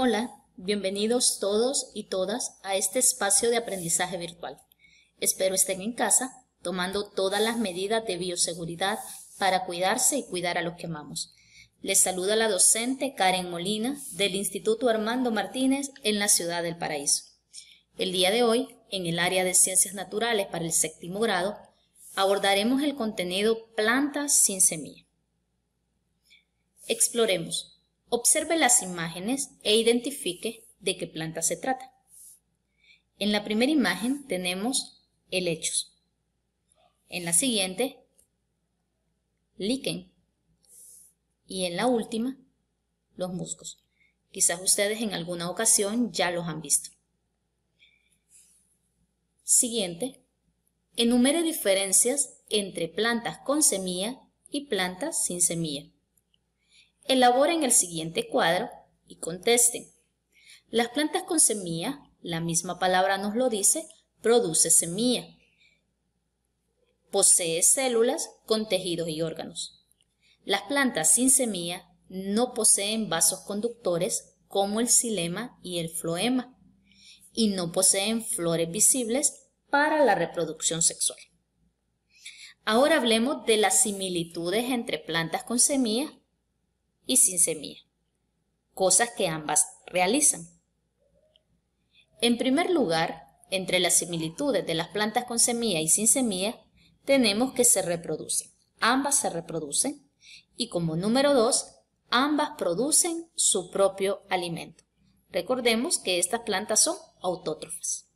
Hola, bienvenidos todos y todas a este espacio de aprendizaje virtual. Espero estén en casa tomando todas las medidas de bioseguridad para cuidarse y cuidar a los que amamos. Les saluda la docente Karen Molina del Instituto Armando Martínez en la ciudad del Paraíso. El día de hoy, en el área de Ciencias Naturales para el séptimo grado, abordaremos el contenido plantas sin semilla. Exploremos Observe las imágenes e identifique de qué planta se trata. En la primera imagen tenemos helechos. En la siguiente, líquen Y en la última, los musgos. Quizás ustedes en alguna ocasión ya los han visto. Siguiente, enumere diferencias entre plantas con semilla y plantas sin semilla. Elaboren el siguiente cuadro y contesten. Las plantas con semilla, la misma palabra nos lo dice, produce semilla. Posee células con tejidos y órganos. Las plantas sin semilla no poseen vasos conductores como el xilema y el floema y no poseen flores visibles para la reproducción sexual. Ahora hablemos de las similitudes entre plantas con semilla y sin semilla, cosas que ambas realizan. En primer lugar, entre las similitudes de las plantas con semilla y sin semilla, tenemos que se reproducen. Ambas se reproducen y como número dos, ambas producen su propio alimento. Recordemos que estas plantas son autótrofas.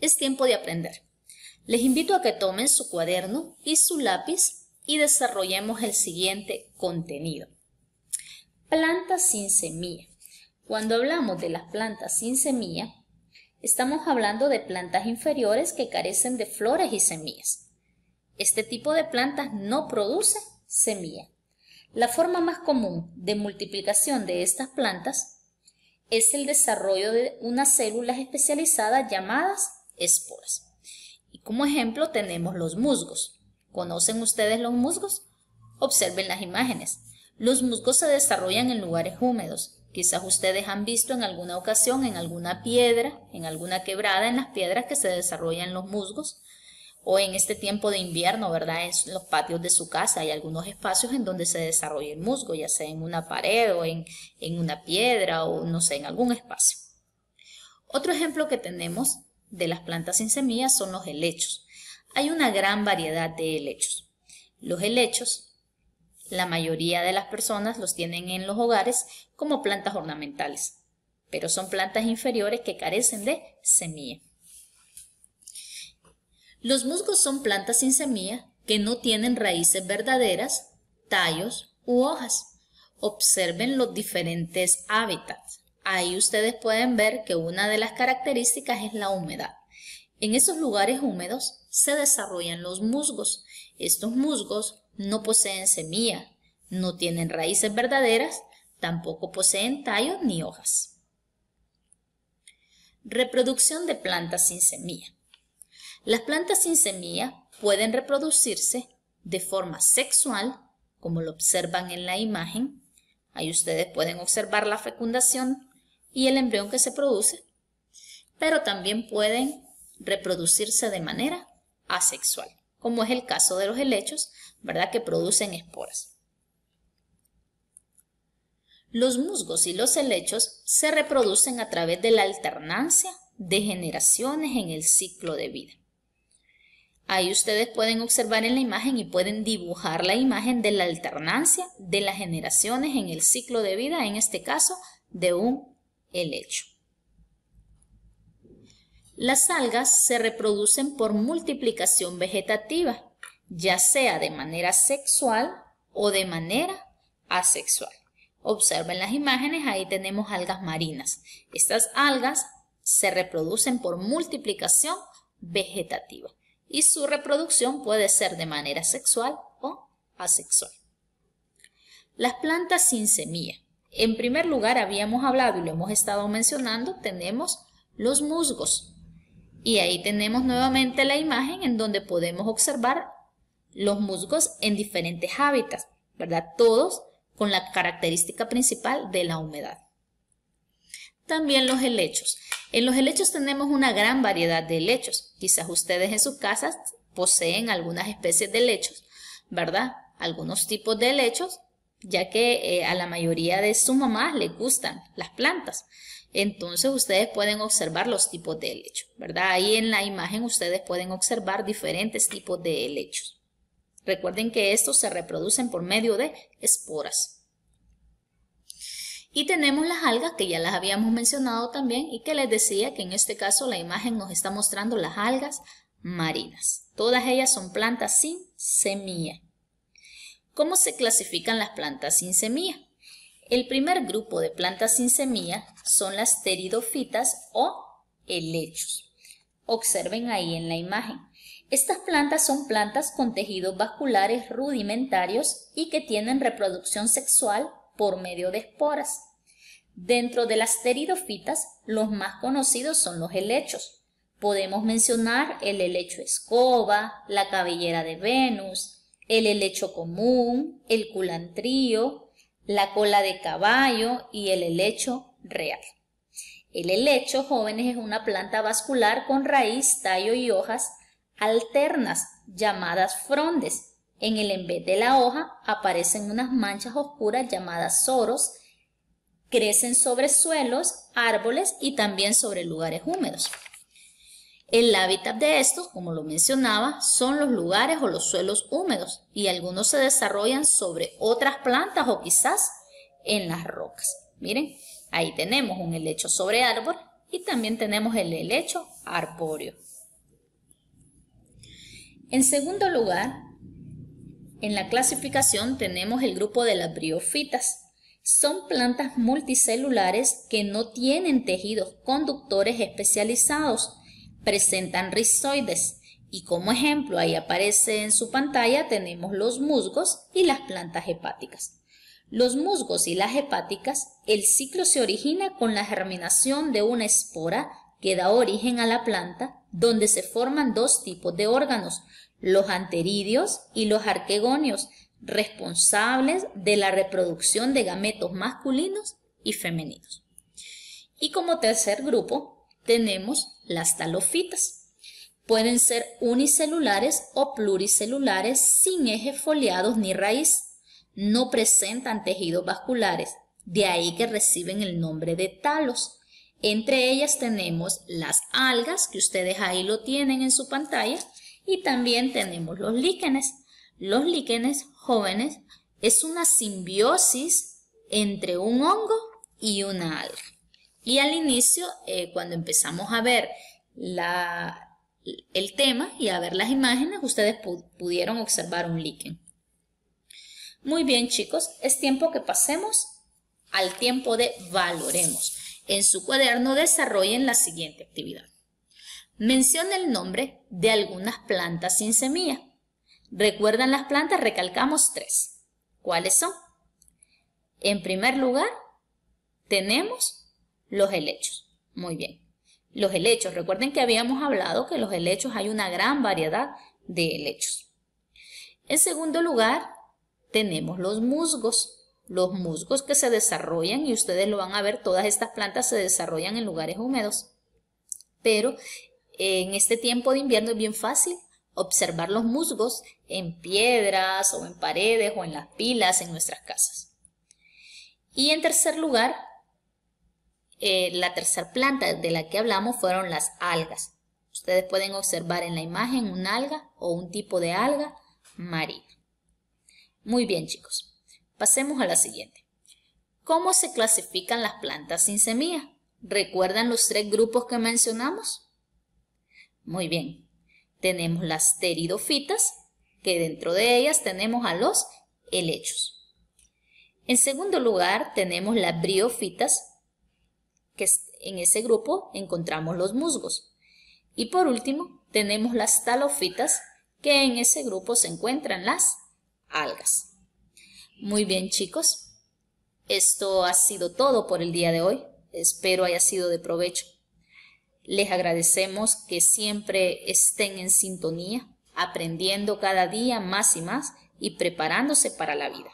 Es tiempo de aprender. Les invito a que tomen su cuaderno y su lápiz y desarrollemos el siguiente contenido. Plantas sin semilla. Cuando hablamos de las plantas sin semilla, estamos hablando de plantas inferiores que carecen de flores y semillas. Este tipo de plantas no produce semilla. La forma más común de multiplicación de estas plantas es el desarrollo de unas células especializadas llamadas esporas. Y como ejemplo tenemos los musgos. ¿Conocen ustedes los musgos? Observen las imágenes. Los musgos se desarrollan en lugares húmedos. Quizás ustedes han visto en alguna ocasión en alguna piedra, en alguna quebrada, en las piedras que se desarrollan los musgos, o en este tiempo de invierno, ¿verdad? En los patios de su casa hay algunos espacios en donde se desarrolla el musgo, ya sea en una pared o en, una piedra o no sé, en algún espacio. Otro ejemplo que tenemos de las plantas sin semillas son los helechos hay una gran variedad de helechos. Los helechos, la mayoría de las personas los tienen en los hogares como plantas ornamentales, pero son plantas inferiores que carecen de semilla. Los musgos son plantas sin semilla que no tienen raíces verdaderas, tallos u hojas. Observen los diferentes hábitats. Ahí ustedes pueden ver que una de las características es la humedad. En esos lugares húmedos se desarrollan los musgos. Estos musgos no poseen semilla, no tienen raíces verdaderas, tampoco poseen tallos ni hojas. Reproducción de plantas sin semilla. Las plantas sin semilla pueden reproducirse de forma sexual, como lo observan en la imagen. Ahí ustedes pueden observar la fecundación y el embrión que se produce, pero también pueden reproducirse de manera asexual, como es el caso de los helechos, ¿verdad? Que producen esporas. Los musgos y los helechos se reproducen a través de la alternancia de generaciones en el ciclo de vida. Ahí ustedes pueden observar en la imagen y pueden dibujar la imagen de la alternancia de las generaciones en el ciclo de vida, en este caso, de un helecho. Las algas se reproducen por multiplicación vegetativa, ya sea de manera sexual o de manera asexual. Observen las imágenes, ahí tenemos algas marinas. Estas algas se reproducen por multiplicación vegetativa y su reproducción puede ser de manera sexual o asexual. Las plantas sin semilla. En primer lugar, habíamos hablado y lo hemos estado mencionando, tenemos los musgos, y ahí tenemos nuevamente la imagen en donde podemos observar los musgos en diferentes hábitats, ¿verdad? Todos con la característica principal de la humedad. También los helechos. En los helechos tenemos una gran variedad de helechos. Quizás ustedes en sus casas poseen algunas especies de helechos, ¿verdad? Algunos tipos de helechos, ya que eh, a la mayoría de sus mamás les gustan las plantas. Entonces ustedes pueden observar los tipos de helechos, ¿verdad? Ahí en la imagen ustedes pueden observar diferentes tipos de helechos. Recuerden que estos se reproducen por medio de esporas. Y tenemos las algas que ya las habíamos mencionado también y que les decía que en este caso la imagen nos está mostrando las algas marinas. Todas ellas son plantas sin semilla. ¿Cómo se clasifican las plantas sin semilla? El primer grupo de plantas sin semilla son las teridofitas o helechos. Observen ahí en la imagen. Estas plantas son plantas con tejidos vasculares rudimentarios y que tienen reproducción sexual por medio de esporas. Dentro de las teridofitas, los más conocidos son los helechos. Podemos mencionar el helecho escoba, la cabellera de Venus, el helecho común, el culantrío, la cola de caballo y el helecho real. El helecho, jóvenes, es una planta vascular con raíz, tallo y hojas alternas, llamadas frondes. En el embés de la hoja aparecen unas manchas oscuras llamadas soros. Crecen sobre suelos, árboles y también sobre lugares húmedos. El hábitat de estos, como lo mencionaba, son los lugares o los suelos húmedos y algunos se desarrollan sobre otras plantas o quizás en las rocas. Miren, ahí tenemos un helecho sobre árbol y también tenemos el helecho arbóreo. En segundo lugar, en la clasificación tenemos el grupo de las briofitas. Son plantas multicelulares que no tienen tejidos conductores especializados presentan rizoides y como ejemplo ahí aparece en su pantalla tenemos los musgos y las plantas hepáticas. Los musgos y las hepáticas, el ciclo se origina con la germinación de una espora que da origen a la planta, donde se forman dos tipos de órganos, los anteridios y los arquegonios, responsables de la reproducción de gametos masculinos y femeninos. Y como tercer grupo, tenemos las talofitas. Pueden ser unicelulares o pluricelulares sin ejes foliados ni raíz. No presentan tejidos vasculares, de ahí que reciben el nombre de talos. Entre ellas tenemos las algas, que ustedes ahí lo tienen en su pantalla, y también tenemos los líquenes. Los líquenes jóvenes es una simbiosis entre un hongo y una alga. Y al inicio, eh, cuando empezamos a ver la, el tema y a ver las imágenes, ustedes pudieron observar un líquen. Muy bien, chicos, es tiempo que pasemos al tiempo de valoremos. En su cuaderno desarrollen la siguiente actividad. Menciona el nombre de algunas plantas sin semilla. ¿Recuerdan las plantas? Recalcamos tres. ¿Cuáles son? En primer lugar, tenemos los helechos. Muy bien. Los helechos. Recuerden que habíamos hablado que los helechos hay una gran variedad de helechos. En segundo lugar, tenemos los musgos. Los musgos que se desarrollan, y ustedes lo van a ver, todas estas plantas se desarrollan en lugares húmedos. Pero en este tiempo de invierno es bien fácil observar los musgos en piedras o en paredes o en las pilas en nuestras casas. Y en tercer lugar, eh, la tercera planta de la que hablamos fueron las algas. Ustedes pueden observar en la imagen un alga o un tipo de alga marina. Muy bien chicos, pasemos a la siguiente. ¿Cómo se clasifican las plantas sin semilla? ¿Recuerdan los tres grupos que mencionamos? Muy bien, tenemos las teridofitas, que dentro de ellas tenemos a los helechos. En segundo lugar tenemos las briofitas, que en ese grupo encontramos los musgos. Y por último, tenemos las talofitas, que en ese grupo se encuentran las algas. Muy bien chicos, esto ha sido todo por el día de hoy. Espero haya sido de provecho. Les agradecemos que siempre estén en sintonía, aprendiendo cada día más y más y preparándose para la vida.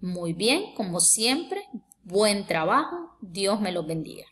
Muy bien, como siempre, buen trabajo Dios me los bendiga.